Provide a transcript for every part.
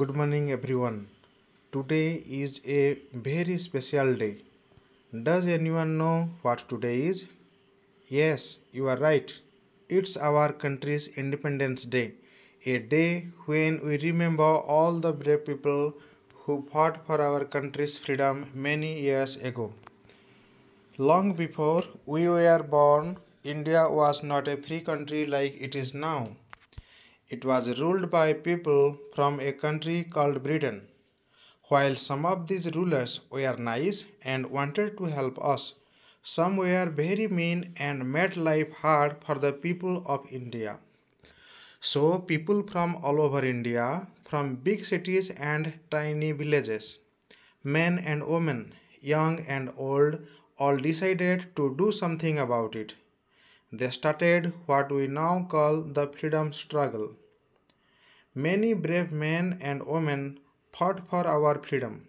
good morning everyone today is a very special day does anyone know what today is yes you are right it's our country's independence day a day when we remember all the brave people who fought for our country's freedom many years ago long before we were born india was not a free country like it is now it was ruled by people from a country called Britain. While some of these rulers were nice and wanted to help us, some were very mean and made life hard for the people of India. So, people from all over India, from big cities and tiny villages, men and women, young and old, all decided to do something about it. They started what we now call the freedom struggle. Many brave men and women fought for our freedom.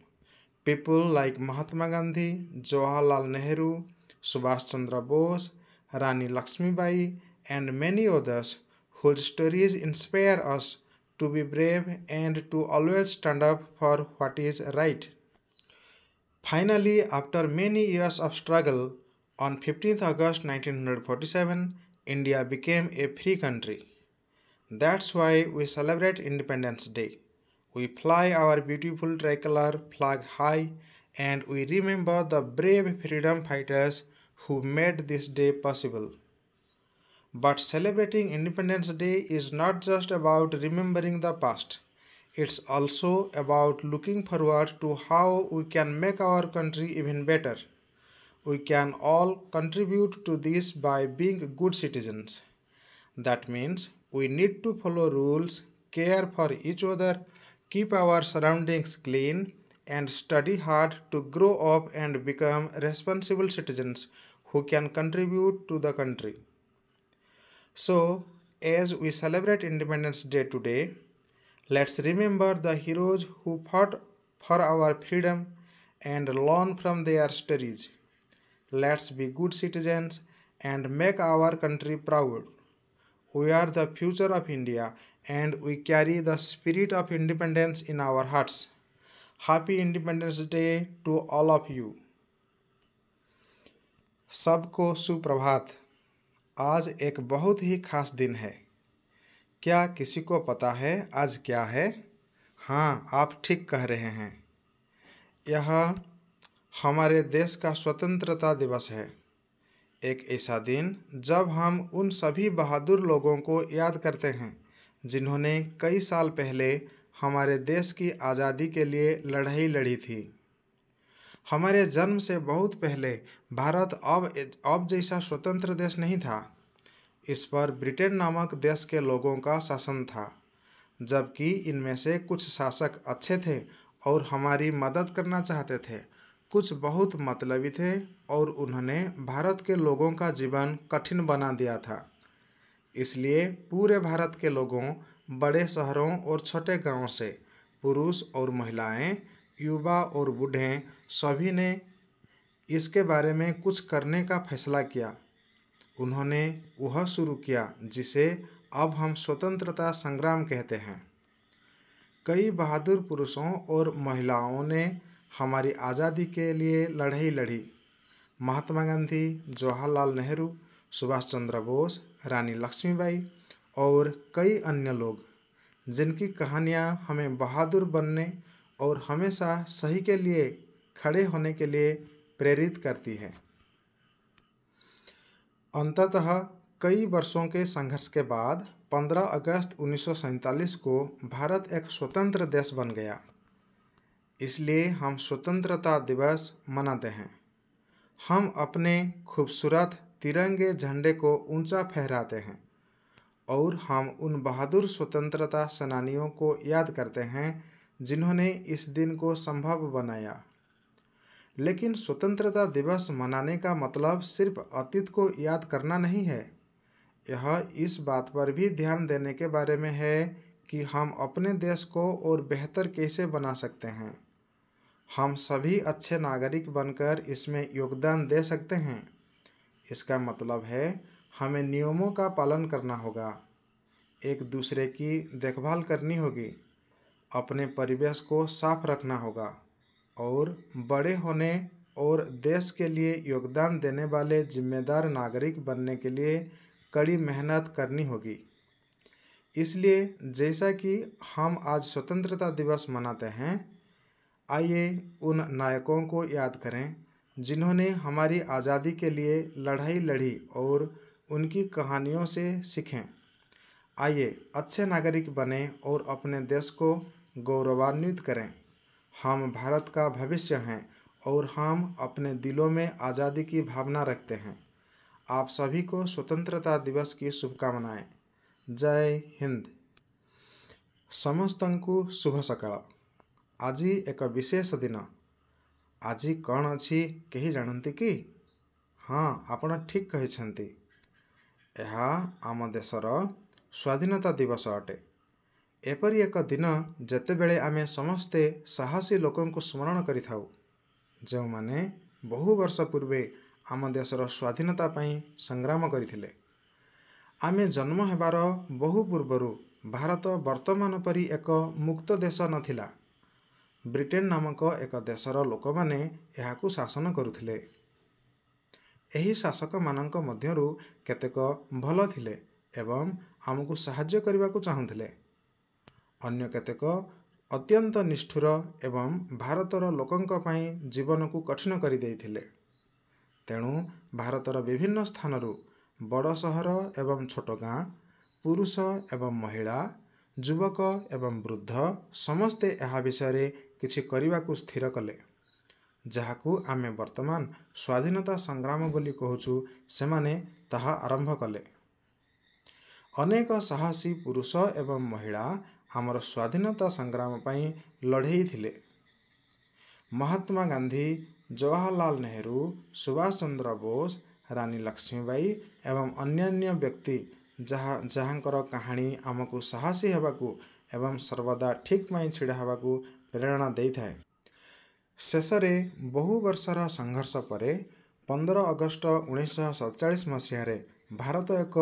People like Mahatma Gandhi, Jawaharlal Nehru, Subhash Chandra Bose, Rani Lakshmibai, and many others whose stories inspire us to be brave and to always stand up for what is right. Finally, after many years of struggle, on 15th August 1947, India became a free country. That's why we celebrate Independence Day. We fly our beautiful tricolor flag high and we remember the brave freedom fighters who made this day possible. But celebrating Independence Day is not just about remembering the past. It's also about looking forward to how we can make our country even better we can all contribute to this by being good citizens. That means we need to follow rules, care for each other, keep our surroundings clean, and study hard to grow up and become responsible citizens who can contribute to the country. So, as we celebrate Independence Day today, let's remember the heroes who fought for our freedom and learn from their stories. Let's be good citizens and make our country proud. We are the future of India and we carry the spirit of independence in our hearts. Happy Independence Day to all of you. सबको सुप्रभात आज एक बहुत ही खास दिन है क्या किसी को पता है आज क्या है हाँ आप ठीक कह रहे हैं यह हमारे देश का स्वतंत्रता दिवस है एक ऐसा दिन जब हम उन सभी बहादुर लोगों को याद करते हैं जिन्होंने कई साल पहले हमारे देश की आज़ादी के लिए लड़ाई लड़ी थी हमारे जन्म से बहुत पहले भारत अब अब जैसा स्वतंत्र देश नहीं था इस पर ब्रिटेन नामक देश के लोगों का शासन था जबकि इनमें से कुछ शासक अच्छे थे और हमारी मदद करना चाहते थे कुछ बहुत मतलबी थे और उन्होंने भारत के लोगों का जीवन कठिन बना दिया था इसलिए पूरे भारत के लोगों बड़े शहरों और छोटे गांवों से पुरुष और महिलाएं, युवा और बूढ़े सभी ने इसके बारे में कुछ करने का फैसला किया उन्होंने वह शुरू किया जिसे अब हम स्वतंत्रता संग्राम कहते हैं कई बहादुर पुरुषों और महिलाओं ने हमारी आज़ादी के लिए लड़ाई लड़ी महात्मा गांधी जवाहरलाल नेहरू सुभाष चंद्र बोस रानी लक्ष्मीबाई और कई अन्य लोग जिनकी कहानियाँ हमें बहादुर बनने और हमेशा सही के लिए खड़े होने के लिए प्रेरित करती है अंततः कई वर्षों के संघर्ष के बाद 15 अगस्त उन्नीस को भारत एक स्वतंत्र देश बन गया इसलिए हम स्वतंत्रता दिवस मनाते हैं हम अपने खूबसूरत तिरंगे झंडे को ऊंचा फहराते हैं और हम उन बहादुर स्वतंत्रता सेनानियों को याद करते हैं जिन्होंने इस दिन को संभव बनाया लेकिन स्वतंत्रता दिवस मनाने का मतलब सिर्फ अतीत को याद करना नहीं है यह इस बात पर भी ध्यान देने के बारे में है कि हम अपने देश को और बेहतर कैसे बना सकते हैं हम सभी अच्छे नागरिक बनकर इसमें योगदान दे सकते हैं इसका मतलब है हमें नियमों का पालन करना होगा एक दूसरे की देखभाल करनी होगी अपने परिवेश को साफ रखना होगा और बड़े होने और देश के लिए योगदान देने वाले जिम्मेदार नागरिक बनने के लिए कड़ी मेहनत करनी होगी इसलिए जैसा कि हम आज स्वतंत्रता दिवस मनाते हैं आइए उन नायकों को याद करें जिन्होंने हमारी आज़ादी के लिए लड़ाई लड़ी और उनकी कहानियों से सीखें आइए अच्छे नागरिक बने और अपने देश को गौरवान्वित करें हम भारत का भविष्य हैं और हम अपने दिलों में आज़ादी की भावना रखते हैं आप सभी को स्वतंत्रता दिवस की शुभकामनाएं ଜୟ ହିନ୍ଦ ସମସ୍ତଙ୍କୁ ଶୁଭ ସକାଳ ଆଜି ଏକ ବିଶେଷ ଦିନ ଆଜି କ'ଣ ଅଛି କେହି ଜାଣନ୍ତି କି ହଁ ଆପଣ ଠିକ୍ କହିଛନ୍ତି ଏହା ଆମ ଦେଶର ସ୍ୱାଧୀନତା ଦିବସ ଅଟେ ଏପରି ଏକ ଦିନ ଯେତେବେଳେ ଆମେ ସମସ୍ତେ ସାହସୀ ଲୋକଙ୍କୁ ସ୍ମରଣ କରିଥାଉ ଯେଉଁମାନେ ବହୁ ବର୍ଷ ପୂର୍ବେ ଆମ ଦେଶର ସ୍ୱାଧୀନତା ପାଇଁ ସଂଗ୍ରାମ କରିଥିଲେ ଆମେ ଜନ୍ମ ହେବାର ବହୁ ପୂର୍ବରୁ ଭାରତ ବର୍ତ୍ତମାନ ପରି ଏକ ମୁକ୍ତ ଦେଶ ନଥିଲା ବ୍ରିଟେନ୍ ନାମକ ଏକ ଦେଶର ଲୋକମାନେ ଏହାକୁ ଶାସନ କରୁଥିଲେ ଏହି ଶାସକମାନଙ୍କ ମଧ୍ୟରୁ କେତେକ ଭଲ ଥିଲେ ଏବଂ ଆମକୁ ସାହାଯ୍ୟ କରିବାକୁ ଚାହୁଁଥିଲେ ଅନ୍ୟ କେତେକ ଅତ୍ୟନ୍ତ ନିଷ୍ଠୁର ଏବଂ ଭାରତର ଲୋକଙ୍କ ପାଇଁ ଜୀବନକୁ କଠିନ କରିଦେଇଥିଲେ ତେଣୁ ଭାରତର ବିଭିନ୍ନ ସ୍ଥାନରୁ ବଡ଼ ସହର ଏବଂ ଛୋଟ ଗାଁ ପୁରୁଷ ଏବଂ ମହିଳା ଯୁବକ ଏବଂ ବୃଦ୍ଧ ସମସ୍ତେ ଏହା ବିଷୟରେ କିଛି କରିବାକୁ ସ୍ଥିର କଲେ ଯାହାକୁ ଆମେ ବର୍ତ୍ତମାନ ସ୍ୱାଧୀନତା ସଂଗ୍ରାମ ବୋଲି କହୁଛୁ ସେମାନେ ତାହା ଆରମ୍ଭ କଲେ ଅନେକ ସାହସୀ ପୁରୁଷ ଏବଂ ମହିଳା ଆମର ସ୍ୱାଧୀନତା ସଂଗ୍ରାମ ପାଇଁ ଲଢ଼େଇ ଥିଲେ ମହାତ୍ମା ଗାନ୍ଧୀ ଜବାହାରଲାଲ ନେହେରୁ ସୁଭାଷ ଚନ୍ଦ୍ର ବୋଷ ରାନୀ ଲକ୍ଷ୍ମୀବାଈ ଏବଂ ଅନ୍ୟାନ୍ୟ ବ୍ୟକ୍ତି ଯାହା ଯାହାଙ୍କର କାହାଣୀ ଆମକୁ ସାହସୀ ହେବାକୁ ଏବଂ ସର୍ବଦା ଠିକ୍ ପାଇଁ ଛିଡ଼ା ହେବାକୁ ପ୍ରେରଣା ଦେଇଥାଏ ଶେଷରେ ବହୁ ବର୍ଷର ସଂଘର୍ଷ ପରେ ପନ୍ଦର ଅଗଷ୍ଟ ଉଣେଇଶହ ସତଚାଳିଶ ମସିହାରେ ଭାରତ ଏକ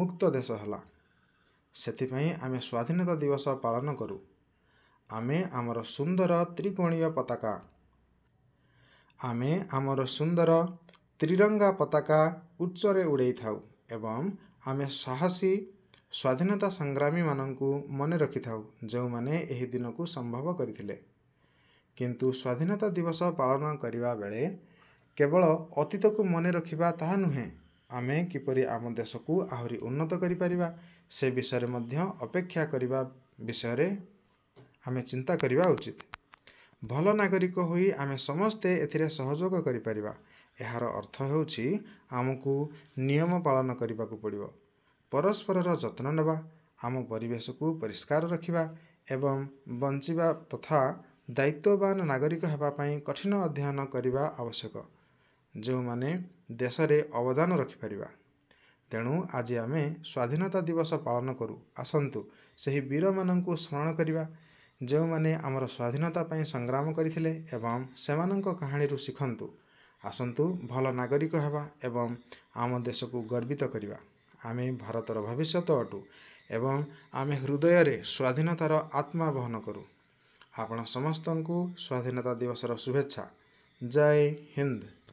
ମୁକ୍ତ ଦେଶ ହେଲା ସେଥିପାଇଁ ଆମେ ସ୍ୱାଧୀନତା ଦିବସ ପାଳନ କରୁ ଆମେ ଆମର ସୁନ୍ଦର ତ୍ରିକୋଣୀୟ ପତାକା ଆମେ ଆମର ସୁନ୍ଦର ତ୍ରିରଙ୍ଗା ପତାକା ଉଚ୍ଚରେ ଉଡ଼େଇଥାଉ ଏବଂ ଆମେ ସାହସୀ ସ୍ୱାଧୀନତା ସଂଗ୍ରାମୀମାନଙ୍କୁ ମନେ ରଖିଥାଉ ଯେଉଁମାନେ ଏହି ଦିନକୁ ସମ୍ଭବ କରିଥିଲେ କିନ୍ତୁ ସ୍ୱାଧୀନତା ଦିବସ ପାଳନ କରିବା ବେଳେ କେବଳ ଅତୀତକୁ ମନେ ରଖିବା ତାହା ନୁହେଁ ଆମେ କିପରି ଆମ ଦେଶକୁ ଆହୁରି ଉନ୍ନତ କରିପାରିବା ସେ ବିଷୟରେ ମଧ୍ୟ ଅପେକ୍ଷା କରିବା ବିଷୟରେ ଆମେ ଚିନ୍ତା କରିବା ଉଚିତ ଭଲ ନାଗରିକ ହୋଇ ଆମେ ସମସ୍ତେ ଏଥିରେ ସହଯୋଗ କରିପାରିବା ଏହାର ଅର୍ଥ ହେଉଛି ଆମକୁ ନିୟମ ପାଳନ କରିବାକୁ ପଡ଼ିବ ପରସ୍ପରର ଯତ୍ନ ନେବା ଆମ ପରିବେଶକୁ ପରିଷ୍କାର ରଖିବା ଏବଂ ବଞ୍ଚିବା ତଥା ଦାୟିତ୍ୱବାନ ନାଗରିକ ହେବା ପାଇଁ କଠିନ ଅଧ୍ୟୟନ କରିବା ଆବଶ୍ୟକ ଯେଉଁମାନେ ଦେଶରେ ଅବଦାନ ରଖିପାରିବା ତେଣୁ ଆଜି ଆମେ ସ୍ୱାଧୀନତା ଦିବସ ପାଳନ କରୁ ଆସନ୍ତୁ ସେହି ବୀରମାନଙ୍କୁ ସ୍ମରଣ କରିବା ଯେଉଁମାନେ ଆମର ସ୍ୱାଧୀନତା ପାଇଁ ସଂଗ୍ରାମ କରିଥିଲେ ଏବଂ ସେମାନଙ୍କ କାହାଣୀରୁ ଶିଖନ୍ତୁ ଆସନ୍ତୁ ଭଲ ନାଗରିକ ହେବା ଏବଂ ଆମ ଦେଶକୁ ଗର୍ବିତ କରିବା ଆମେ ଭାରତର ଭବିଷ୍ୟତ ଅଟୁ ଏବଂ ଆମେ ହୃଦୟରେ ସ୍ୱାଧୀନତାର ଆତ୍ମା ବହନ କରୁ ଆପଣ ସମସ୍ତଙ୍କୁ ସ୍ୱାଧୀନତା ଦିବସର ଶୁଭେଚ୍ଛା ଜୟ ହିନ୍ଦ